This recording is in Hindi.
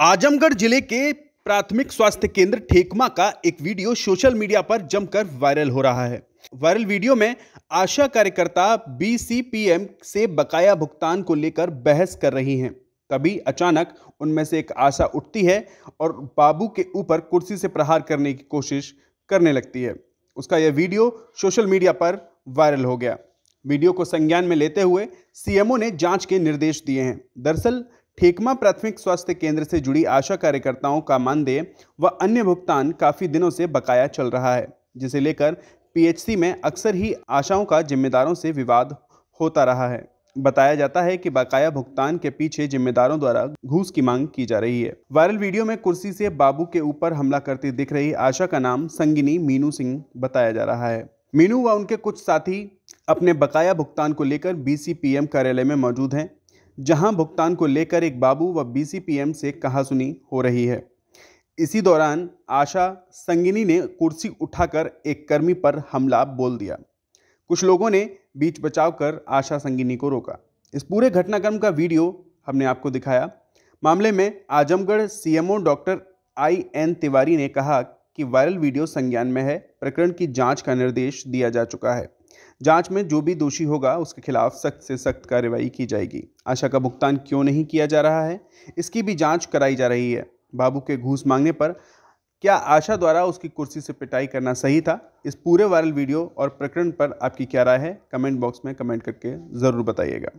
आजमगढ़ जिले के प्राथमिक स्वास्थ्य केंद्र ठेकमा का एक वीडियो सोशल मीडिया पर जमकर वायरल हो रहा है वायरल वीडियो में आशा कार्यकर्ता बीसीपीएम से बकाया भुगतान को लेकर बहस कर रही हैं तभी अचानक उनमें से एक आशा उठती है और बाबू के ऊपर कुर्सी से प्रहार करने की कोशिश करने लगती है उसका यह वीडियो सोशल मीडिया पर वायरल हो गया वीडियो को संज्ञान में लेते हुए सीएमओ ने जांच के निर्देश दिए हैं दरअसल ठेकमा प्राथमिक स्वास्थ्य केंद्र से जुड़ी आशा कार्यकर्ताओं का मानदेय व अन्य भुगतान काफ़ी दिनों से बकाया चल रहा है जिसे लेकर पीएचसी में अक्सर ही आशाओं का जिम्मेदारों से विवाद होता रहा है बताया जाता है कि बकाया भुगतान के पीछे जिम्मेदारों द्वारा घूस की मांग की जा रही है वायरल वीडियो में कुर्सी से बाबू के ऊपर हमला करती दिख रही आशा का नाम संगिनी मीनू सिंह बताया जा रहा है मीनू व उनके कुछ साथी अपने बकाया भुगतान को लेकर बीसीपीएम कार्यालय में मौजूद हैं जहां भुगतान को लेकर एक बाबू व बीसीपीएम से कहासुनी हो रही है इसी दौरान आशा संगिनी ने कुर्सी उठाकर एक कर्मी पर हमला बोल दिया कुछ लोगों ने बीच बचाव कर आशा संगिनी को रोका इस पूरे घटनाक्रम का वीडियो हमने आपको दिखाया मामले में Azamgarh CMO doctor I N Tiwari ने कहा कि वायरल वीडियो संज्ञान में है प्रकरण की जांच का निर्देश दिया जा चुका है जांच में जो भी दोषी होगा उसके खिलाफ सख्त से सख्त कार्रवाई की जाएगी आशा का भुगतान क्यों नहीं किया जा रहा है इसकी भी जांच कराई जा रही है बाबू के घूस मांगने पर क्या आशा द्वारा उसकी कुर्सी से पिटाई करना सही था इस पूरे वायरल वीडियो और प्रकरण पर आपकी क्या राय है कमेंट बॉक्स में कमेंट करके ज़रूर बताइएगा